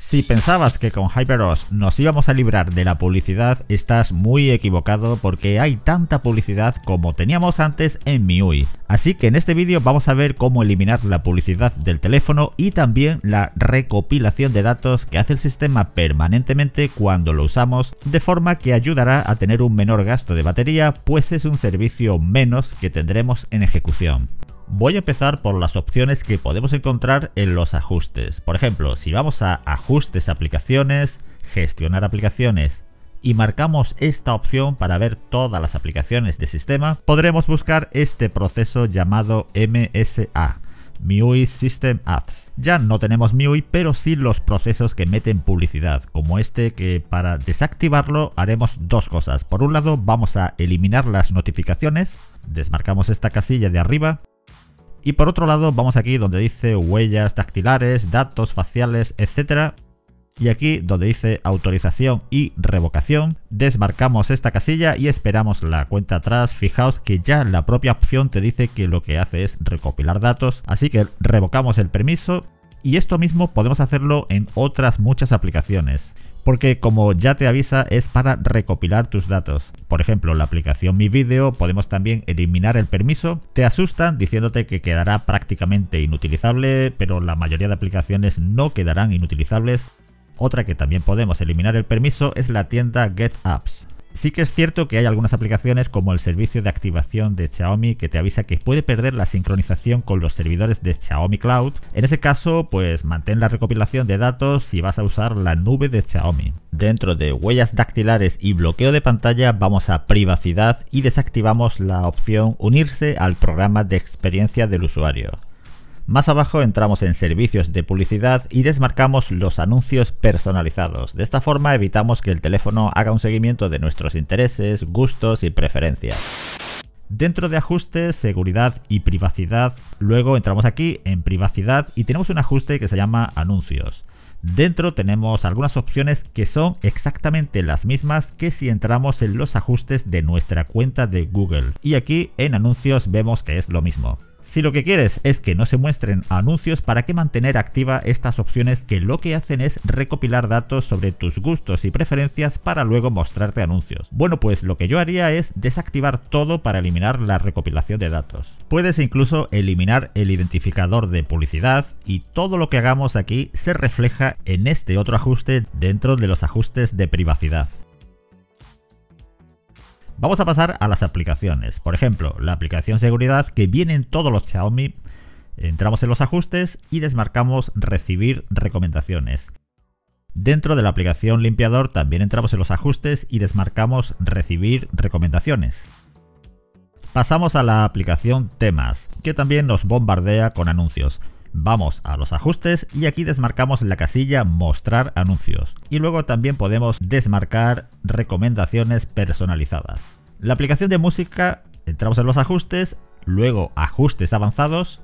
Si pensabas que con HyperOS nos íbamos a librar de la publicidad, estás muy equivocado porque hay tanta publicidad como teníamos antes en MIUI. Así que en este vídeo vamos a ver cómo eliminar la publicidad del teléfono y también la recopilación de datos que hace el sistema permanentemente cuando lo usamos, de forma que ayudará a tener un menor gasto de batería pues es un servicio menos que tendremos en ejecución. Voy a empezar por las opciones que podemos encontrar en los ajustes. Por ejemplo, si vamos a ajustes aplicaciones, gestionar aplicaciones y marcamos esta opción para ver todas las aplicaciones de sistema, podremos buscar este proceso llamado MSA. MIUI System Ads. Ya no tenemos MIUI, pero sí los procesos que meten publicidad, como este que para desactivarlo haremos dos cosas. Por un lado, vamos a eliminar las notificaciones, desmarcamos esta casilla de arriba y por otro lado, vamos aquí donde dice huellas dactilares, datos faciales, etc. Y aquí donde dice autorización y revocación, desmarcamos esta casilla y esperamos la cuenta atrás. Fijaos que ya la propia opción te dice que lo que hace es recopilar datos, así que revocamos el permiso y esto mismo podemos hacerlo en otras muchas aplicaciones, porque como ya te avisa es para recopilar tus datos. Por ejemplo, la aplicación Mi Video podemos también eliminar el permiso, te asustan diciéndote que quedará prácticamente inutilizable, pero la mayoría de aplicaciones no quedarán inutilizables. Otra que también podemos eliminar el permiso es la tienda Get Apps. Sí que es cierto que hay algunas aplicaciones como el servicio de activación de Xiaomi que te avisa que puede perder la sincronización con los servidores de Xiaomi Cloud. En ese caso, pues mantén la recopilación de datos si vas a usar la nube de Xiaomi. Dentro de huellas dactilares y bloqueo de pantalla vamos a privacidad y desactivamos la opción unirse al programa de experiencia del usuario. Más abajo entramos en servicios de publicidad y desmarcamos los anuncios personalizados. De esta forma evitamos que el teléfono haga un seguimiento de nuestros intereses, gustos y preferencias. Dentro de ajustes, seguridad y privacidad, luego entramos aquí en privacidad y tenemos un ajuste que se llama anuncios. Dentro tenemos algunas opciones que son exactamente las mismas que si entramos en los ajustes de nuestra cuenta de Google. Y aquí en anuncios vemos que es lo mismo. Si lo que quieres es que no se muestren anuncios, ¿para qué mantener activa estas opciones que lo que hacen es recopilar datos sobre tus gustos y preferencias para luego mostrarte anuncios? Bueno, pues lo que yo haría es desactivar todo para eliminar la recopilación de datos. Puedes incluso eliminar el identificador de publicidad y todo lo que hagamos aquí se refleja en este otro ajuste dentro de los ajustes de privacidad. Vamos a pasar a las aplicaciones. Por ejemplo, la aplicación seguridad que viene en todos los Xiaomi. Entramos en los ajustes y desmarcamos recibir recomendaciones. Dentro de la aplicación limpiador también entramos en los ajustes y desmarcamos recibir recomendaciones. Pasamos a la aplicación temas, que también nos bombardea con anuncios. Vamos a los ajustes y aquí desmarcamos la casilla mostrar anuncios y luego también podemos desmarcar recomendaciones personalizadas. La aplicación de música, entramos en los ajustes, luego ajustes avanzados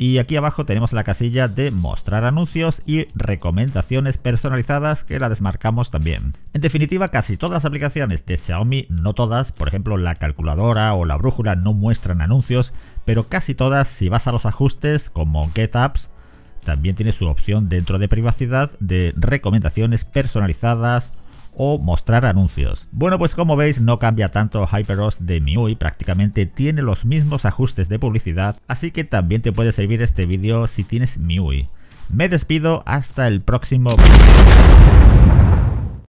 y aquí abajo tenemos la casilla de mostrar anuncios y recomendaciones personalizadas que la desmarcamos también. En definitiva, casi todas las aplicaciones de Xiaomi, no todas, por ejemplo la calculadora o la brújula no muestran anuncios, pero casi todas si vas a los ajustes como getapps también tiene su opción dentro de privacidad de recomendaciones personalizadas o mostrar anuncios. Bueno, pues como veis no cambia tanto HyperOS de MIUI, prácticamente tiene los mismos ajustes de publicidad, así que también te puede servir este vídeo si tienes MIUI. Me despido hasta el próximo